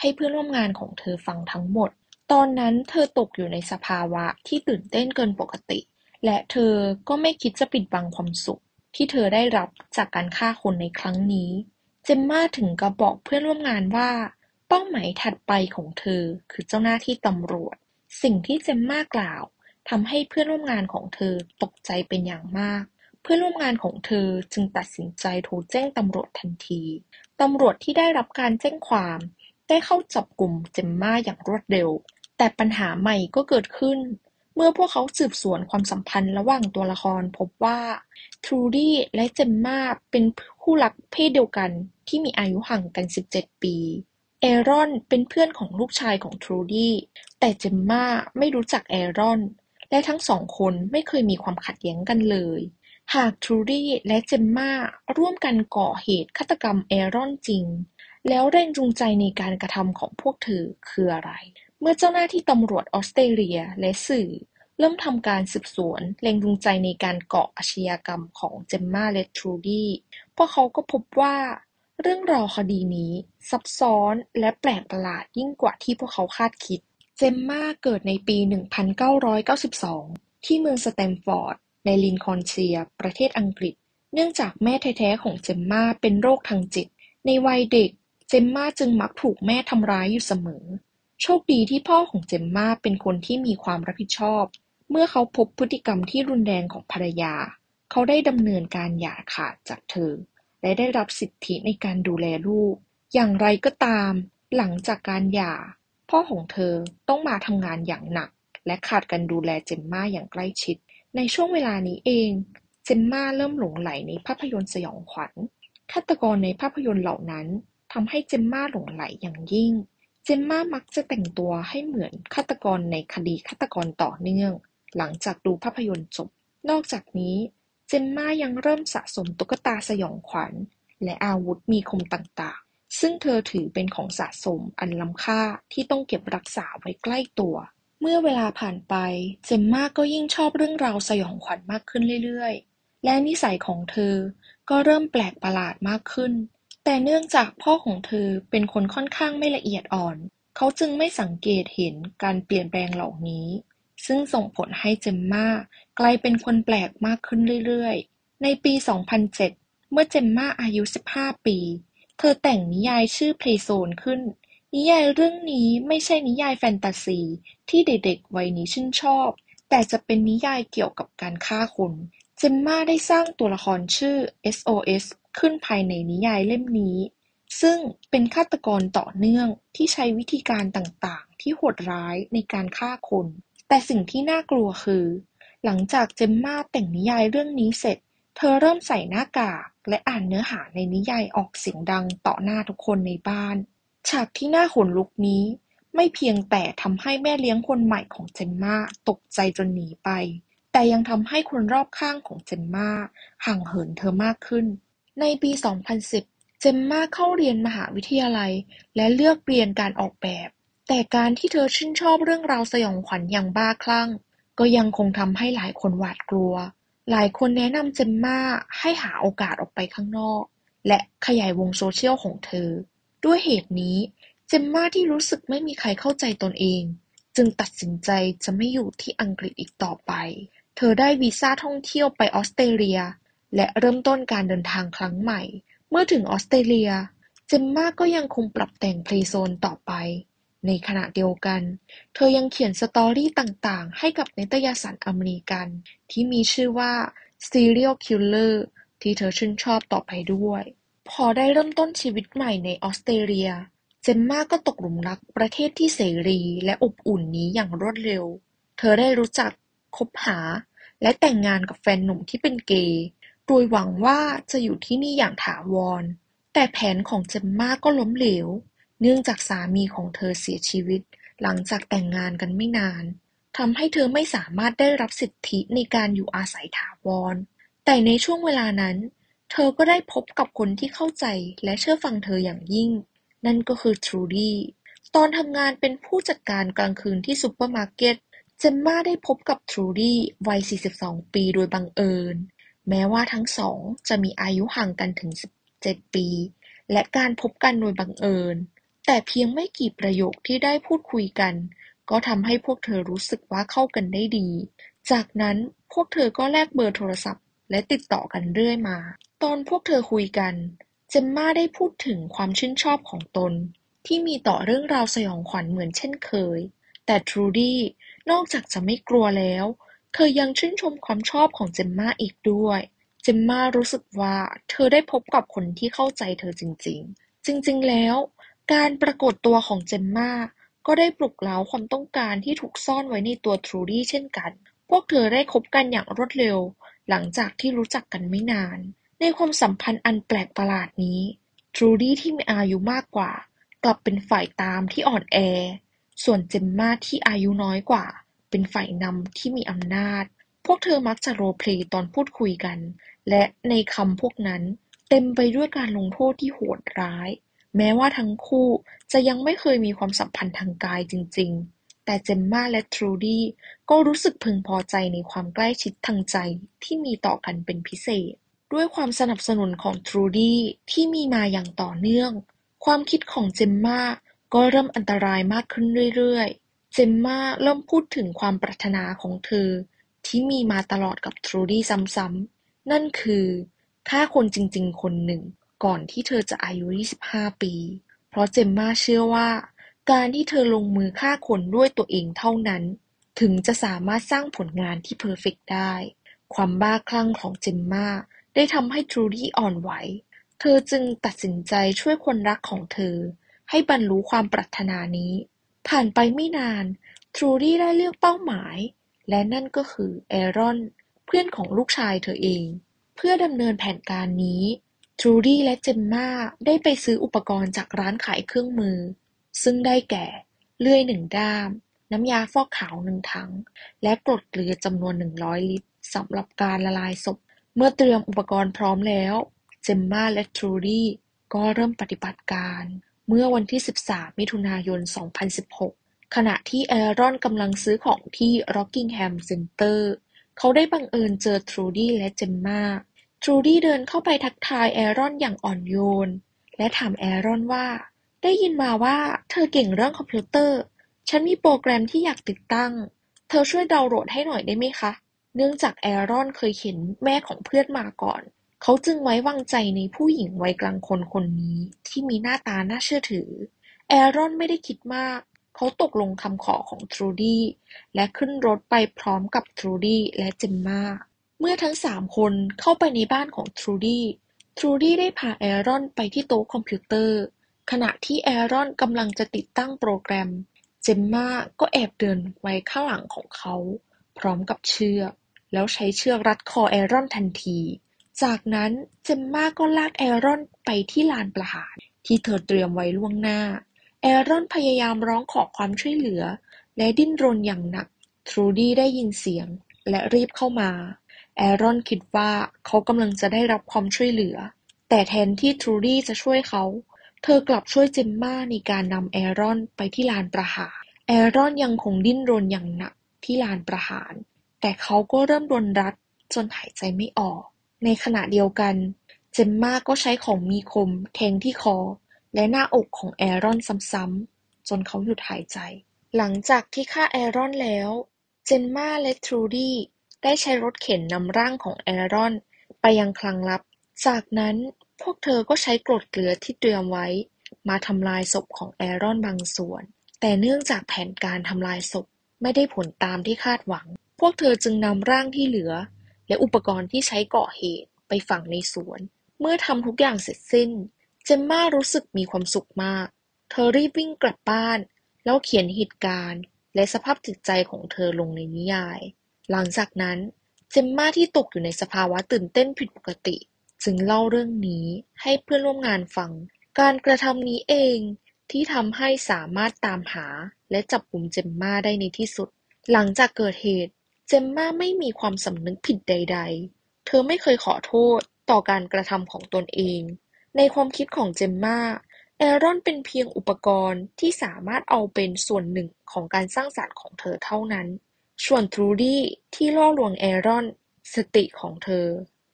ให้เพื่อนร่วมงานของเธอฟังทั้งหมด ตอนนั้นเธอตกอยู่ในสภาวะที่ตื่นเต้นเกินปกติ และเธอก็ไม่คิดจะปิดบังความสุข ที่เธอได้รับจากการฆ่าคนในครั้งนี้เจมมาถึงกับบอกเพื่อนร่วมงานว่าเป้าหมายถัดไปของเธอคือเจ้าหน้าที่ตำรวจ สิ่งที่เจมมากล่าวทำให้เพื่อนร่วมงานของเธอตกใจเป็นอย่างมาก เพื่อนร่วมงานของเธอจึงตัดสินใจโทรแจ้งตำรวจทันทีตำรวจที่ได้รับการแจ้งความได้เข้าจับกลุ่มเจมมาอย่างรวดเร็ว แต่ปัญหาใหม่ก็เกิดขึ้นเมื่อพวกเขาสืบสวนความสัมพันธ์ระหว่างตัวละครพบว่าทรูดี้และเจมมาเป็นคู่รักเพศเดียวกันที่มีอายุห่างกัน 17 ปีเอรอนเป็นเพื่อนของลูกชายของทรูดี้แต่เจมมาไม่รู้จักเอรอน และทั้งสองคนไม่เคยมีความขัดแย้งกันเลย หากทรูดี้และเจมมาร่วมกันก่อเหตุฆาตกรรมเอรอนจริง แล้วแรงจูงใจในการกระทำของพวกเธอคืออะไรเมื่อเจ้าหน้าที่ตำรวจออสเตรเลียและสื่อ เริ่มทำการสืบสวนแรงจูงใจในการเกาะอาชญากรรมของเจมมาและทรูดี้พวกเขาก็พบว่า เรื่องราวคดีนี้ซับซ้อนและแปลกประหลาดยิ่งกว่าที่พวกเขาคาดคิด เจมมาเกิดในปี 1992 ที่เมืองสแตมฟอร์ด ในลินคอนเชียประเทศอังกฤษ เนื่องจากแม่แท้ ๆของเจมมาเป็นโรคทางจิต ในวัยเด็ก เจมมาจึงมักถูกแม่ทำร้ายอยู่เสมอโชคดีที่พ่อของเจมมาเป็นคนที่มีความรับผิดชอบ เมื่อเขาพบพฤติกรรมที่รุนแรงของภรรยา เขาได้ดำเนินการหย่าขาดจากเธอ และได้รับสิทธิในการดูแลลูก อย่างไรก็ตาม หลังจากการหย่า พ่อของเธอต้องมาทำงานอย่างหนัก และขาดการดูแลเจมมาอย่างใกล้ชิด ในช่วงเวลานี้เอง เจมมาเริ่มหลงไหลในภาพยนตร์สยองขวัญ ฆาตกรในภาพยนตร์เหล่านั้นทำให้เจมมาหลงไหลอย่างยิ่งเจมม่ามักจะแต่งตัวให้เหมือนฆาตกรในคดีฆาตกรต่อเนื่อง หลังจากดูภาพยนตร์จบ นอกจากนี้เจมม่ายังเริ่มสะสมตุ๊กตาสยองขวัญ และอาวุธมีคมต่างๆ ซึ่งเธอถือเป็นของสะสมอันล้ำค่าที่ต้องเก็บรักษาไว้ใกล้ตัว เมื่อเวลาผ่านไปเจมม่าก็ยิ่งชอบเรื่องราวสยองขวัญมากขึ้นเรื่อยๆ และนิสัยของเธอก็เริ่มแปลกประหลาดมากขึ้นแต่เนื่องจากพ่อของเธอเป็นคนค่อนข้างไม่ละเอียดอ่อน เขาจึงไม่สังเกตเห็นการเปลี่ยนแปลงเหล่านี้ ซึ่งส่งผลให้เจมมากลายเป็นคนแปลกมากขึ้นเรื่อยๆ ในปี 2007 เมื่อเจมมาอายุ 15 ปี เธอแต่งนิยายชื่อเพลโซนขึ้น นิยายเรื่องนี้ไม่ใช่นิยายแฟนตาซีที่เด็กๆ วัยนี้ชื่นชอบ แต่จะเป็นนิยายเกี่ยวกับการฆ่าคน เจมมาได้สร้างตัวละครชื่อ SOS ขึ้นภายในนิยายเล่มนี้ ซึ่งเป็นฆาตกรต่อเนื่องที่ใช้วิธีการต่างๆ ที่โหดร้ายในการฆ่าคน แต่สิ่งที่น่ากลัวคือ หลังจากเจมมาแต่งนิยายเรื่องนี้เสร็จ เธอเริ่มใส่หน้ากากและอ่านเนื้อหาในนิยายออกเสียงดังต่อหน้าทุกคนในบ้าน ฉากที่น่าขนลุกนี้ไม่เพียงแต่ทำให้แม่เลี้ยงคนใหม่ของเจมมาตกใจจนหนีไป แต่ยังทำให้คนรอบข้างของเจมมาห่างเหินเธอมากขึ้นในปี 2010 เจมมาเข้าเรียนมหาวิทยาลัย และเลือกเรียนการออกแบบ แต่การที่เธอชื่นชอบเรื่องราวสยองขวัญอย่างบ้าคลั่ง ก็ยังคงทำให้หลายคนหวาดกลัว หลายคนแนะนำเจมมาให้หาโอกาสออกไปข้างนอก และขยายวงโซเชียลของเธอ ด้วยเหตุนี้ เจมมาที่รู้สึกไม่มีใครเข้าใจตนเอง จึงตัดสินใจจะไม่อยู่ที่อังกฤษอีกต่อไป เธอได้วีซ่าท่องเที่ยวไปออสเตรเลียและเริ่มต้นการเดินทางครั้งใหม่ เมื่อถึงออสเตรเลีย เจมมาก็ยังคงปรับแต่งเพลย์โซนต่อไป ในขณะเดียวกัน เธอยังเขียนสตอรี่ต่างๆ ให้กับนิตยสารอเมริกัน ที่มีชื่อว่า Serial Killer ที่เธอชื่นชอบต่อไปด้วย พอได้เริ่มต้นชีวิตใหม่ในออสเตรเลีย เจมมาก็ตกหลุมรักประเทศที่เสรีและอบอุ่นนี้อย่างรวดเร็ว เธอได้รู้จักคบหา และแต่งงานกับแฟนหนุ่มที่เป็นเกย์รุยหวังว่าจะอยู่ที่นี่อย่างถาวร แต่แผนของเจมมาก็ล้มเหลว เนื่องจากสามีของเธอเสียชีวิต หลังจากแต่งงานกันไม่นาน ทำให้เธอไม่สามารถได้รับสิทธิในการอยู่อาศัยถาวร แต่ในช่วงเวลานั้น เธอก็ได้พบกับคนที่เข้าใจและเชื่อฟังเธออย่างยิ่ง นั่นก็คือทรูดี้ ตอนทำงานเป็นผู้จัดการกลางคืนที่ซูเปอร์มาร์เก็ต เจมมาได้พบกับทรูดี้วัย 42 ปีโดยบังเอิญแม้ว่าทั้งสองจะมีอายุห่างกันถึงสิบเจ็ดปี และการพบกันโดยบังเอิญ แต่เพียงไม่กี่ประโยคที่ได้พูดคุยกัน ก็ทำให้พวกเธอรู้สึกว่าเข้ากันได้ดี จากนั้นพวกเธอก็แลกเบอร์โทรศัพท์และติดต่อกันเรื่อยมา ตอนพวกเธอคุยกันเจมมาได้พูดถึงความชื่นชอบของตนที่มีต่อเรื่องราวสยองขวัญเหมือนเช่นเคย แต่ทรูดี้นอกจากจะไม่กลัวแล้วเธอยังชื่นชมความชอบของเจมมาอีกด้วย เจมมารู้สึกว่าเธอได้พบกับคนที่เข้าใจเธอจริงๆ จริงๆแล้ว การปรากฏตัวของเจมมาก็ได้ปลุกเร้าความต้องการที่ถูกซ่อนไว้ในตัวทรูดี้เช่นกัน พวกเธอได้คบกันอย่างรวดเร็ว หลังจากที่รู้จักกันไม่นาน ในความสัมพันธ์อันแปลกประหลาดนี้ทรูดี้ที่มีอายุมากกว่ากลับเป็นฝ่ายตามที่อ่อนแอ ส่วนเจมมาที่อายุน้อยกว่าเป็นฝ่ายนำที่มีอำนาจ พวกเธอมักจะโรเพลย์ตอนพูดคุยกัน และในคำพวกนั้น เต็มไปด้วยการลงโทษที่โหดร้าย แม้ว่าทั้งคู่จะยังไม่เคยมีความสัมพันธ์ทางกายจริง ๆ แต่เจมมาและทรูดี้ก็รู้สึกพึงพอใจในความใกล้ชิดทางใจที่มีต่อกันเป็นพิเศษ ด้วยความสนับสนุนของทรูดี้ที่มีมาอย่างต่อเนื่อง ความคิดของเจมมาก็เริ่มอันตรายมากขึ้นเรื่อยๆเจมมาเริ่มพูดถึงความปรารถนาของเธอที่มีมาตลอดกับทรูดี้ซ้ำๆนั่นคือฆ่าคนจริงๆคนหนึ่ง ก่อนที่เธอจะอายุ 25 ปี เพราะเจมมาเชื่อว่า การที่เธอลงมือฆ่าคนด้วยตัวเองเท่านั้น ถึงจะสามารถสร้างผลงานที่เพอร์เฟกได้ ความบ้าคลั่งของเจมมาได้ทำให้ทรูดี้อ่อนไหว เธอจึงตัดสินใจช่วยคนรักของเธอ ให้บรรลุความปรารถนานี้ผ่านไปไม่นาน ทรูดี้ได้เลือกเป้าหมาย และนั่นก็คือแอรอน เพื่อนของลูกชายเธอเอง เพื่อดำเนินแผนการนี้ ทรูดี้และเจมมาได้ไปซื้ออุปกรณ์จากร้านขายเครื่องมือ ซึ่งได้แก่ เลื่อยหนึ่งด้าม น้ำยาฟอกขาวหนึ่งถัง และกรดเกลือจำนวน 100 ลิตรสำหรับการละลายศพ เมื่อเตรียมอุปกรณ์พร้อมแล้ว เจมมาและทรูดี้ก็เริ่มปฏิบัติการเมื่อวันที่ 13 มิถุนายน 2016 ขณะที่แอรอนกำลังซื้อของที่ร็อกกิงแฮมเซ็นเตอร์เขาได้บังเอิญเจอทรูดี้และเจมมาทรูดี้เดินเข้าไปทักทายแอรอนอย่างอ่อนโยน และถามแอรอนว่า ได้ยินมาว่าเธอเก่งเรื่องคอมพิวเตอร์ ฉันมีโปรแกรมที่อยากติดตั้ง เธอช่วยดาวน์โหลดให้หน่อยได้ไหมคะ เนื่องจากแอรอนเคยเห็นแม่ของเพื่อนมาก่อนเขาจึงไว้วางใจในผู้หญิงวัยกลางคนคนนี้ที่มีหน้าตาน่าเชื่อถือ แอรอนไม่ได้คิดมาก เขาตกลงคำขอของทรูดี้และขึ้นรถไปพร้อมกับทรูดี้และเจมมาเมื่อทั้งสามคนเข้าไปในบ้านของทรูดี้ ทรูดี้ได้พาแอรอนไปที่โต๊ะคอมพิวเตอร์ ขณะที่แอรอนกำลังจะติดตั้งโปรแกรม เจมมาก็แอบเดินไว้ข้างหลังของเขา พร้อมกับเชือกแล้วใช้เชือกรัดคอแอรอนทันทีจากนั้นเจมมาก็ลากแอรอนไปที่ลานประหารที่เธอเตรียมไว้ล่วงหน้า แอรอนพยายามร้องขอความช่วยเหลือ และดิ้นรนอย่างหนักทรูดี้ได้ยินเสียง และรีบเข้ามา แอรอนคิดว่าเขากำลังจะได้รับความช่วยเหลือ แต่แทนที่ทรูดี้จะช่วยเขา เธอกลับช่วยเจมมาในการนำแอรอนไปที่ลานประหาร แอรอนยังคงดิ้นรนอย่างหนักที่ลานประหารแต่เขาก็เริ่มรนรัดจนหายใจไม่ออกในขณะเดียวกัน เจมมาก็ใช้ของมีคม แทงที่คอ และหน้าอกของแอรอนซ้ำๆจนเขาหยุดหายใจ หลังจากที่ฆ่าแอรอนแล้วเจมมาและทรูดี้ได้ใช้รถเข็นนำร่างของแอรอนไปยังคลังลับ จากนั้นพวกเธอก็ใช้กรดเกลือที่เตรียมไว้ มาทำลายศพของแอรอนบางส่วนแต่เนื่องจากแผนการทำลายศพไม่ได้ผลตามที่คาดหวัง พวกเธอจึงนำร่างที่เหลือและอุปกรณ์ที่ใช้ก่อเหตุไปฝังในสวน เมื่อทำทุกอย่างเสร็จสิ้น เจมมารู้สึกมีความสุขมาก เธอรีบวิ่งกลับบ้าน แล้วเขียนเหตุการณ์และสภาพจิตใจของเธอลงในนิยาย หลังจากนั้น เจมมาที่ตกอยู่ในสภาวะตื่นเต้นผิดปกติ จึงเล่าเรื่องนี้ให้เพื่อนร่วมงานฟัง การกระทำนี้เองที่ทำให้สามารถตามหา และจับกลุ่มเจมมาได้ในที่สุด หลังจากเกิดเหตุเจมม่าไม่มีความสำนึกผิดใด ๆ เธอไม่เคยขอโทษต่อการกระทำของตนเอง ในความคิดของเจมม่าแอรอนเป็นเพียงอุปกรณ์ที่สามารถเอาเป็นส่วนหนึ่งของการสร้างสรรค์ของเธอเท่านั้น ส่วนทรูดี้ที่ล่อลวงแอรอน สติของเธอ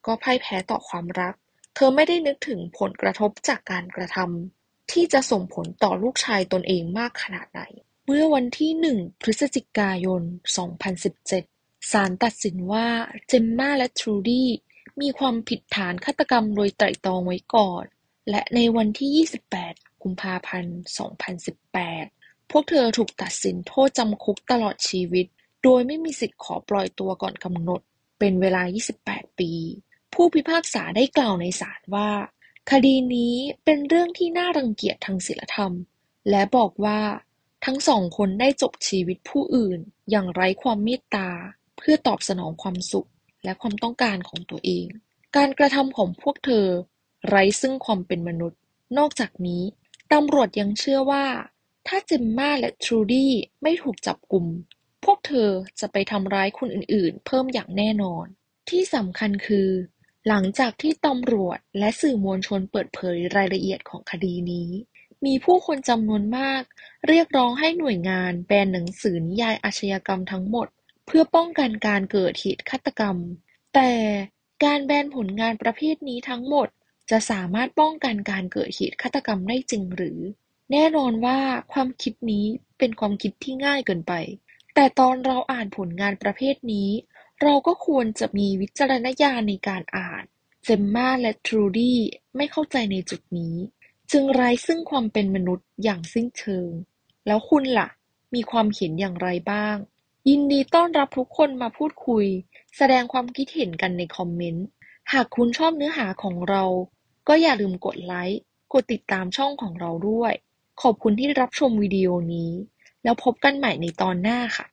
ก็พ่ายแพ้ต่อความรัก เธอไม่ได้นึกถึงผลกระทบจากการกระทำที่จะส่งผลต่อลูกชายตนเองมากขนาดไหน เมื่อวันที่ 1 พฤศจิกายน 2017ศาลตัดสินว่าเจมม่าและทรูดี้มีความผิดฐานฆาตกรรมโดยไตร่ตรองไว้ก่อน และในวันที่ 28กุมภาพันธ์ 2018 พวกเธอถูกตัดสินโทษจำคุกตลอดชีวิต โดยไม่มีสิทธิ์ขอปล่อยตัวก่อนกำหนด เป็นเวลา 28 ปี ผู้พิพากษาได้กล่าวในศาลว่า คดีนี้เป็นเรื่องที่น่ารังเกียจทางศีลธรรม และบอกว่า ทั้งสองคนได้จบชีวิตผู้อื่น อย่างไร้ความเมตตาเพื่อตอบสนองความสุขและความต้องการของตัวเอง การกระทำของพวกเธอ ไร้ซึ่งความเป็นมนุษย์ นอกจากนี้ตำรวจยังเชื่อว่า ถ้าจิมม่าและทรูดี้ไม่ถูกจับกลุ่มพวกเธอจะไปทำร้ายคนอื่นๆ เพิ่มอย่างแน่นอน ที่สำคัญคือ หลังจากที่ตำรวจและสื่อมวลชนเปิดเผยรายละเอียดของคดีนี้ มีผู้คนจำนวนมาก เรียกร้องให้หน่วยงานแบนหนังสือนิยายอาชญากรรมทั้งหมดเพื่อป้องกันการเกิดเหตุฆาตกรรม แต่การแบนผลงานประเภทนี้ทั้งหมด จะสามารถป้องกันการเกิดเหตุฆาตกรรมได้จริงหรือ แน่นอนว่าความคิดนี้เป็นความคิดที่ง่ายเกินไป แต่ตอนเราอ่านผลงานประเภทนี้ เราก็ควรจะมีวิจารณญาณในการอ่าน เจมมาและทรูดี้ไม่เข้าใจในจุดนี้ จึงไร้ซึ่งความเป็นมนุษย์อย่างสิ้นเชิง แล้วคุณละ่ะ มีความเห็นอย่างไรบ้างยินดีต้อนรับทุกคนมาพูดคุย แสดงความคิดเห็นกันในคอมเมนต์ หากคุณชอบเนื้อหาของเรา ก็อย่าลืมกดไลค์ กดติดตามช่องของเราด้วย ขอบคุณที่รับชมวิดีโอนี้ แล้วพบกันใหม่ในตอนหน้าค่ะ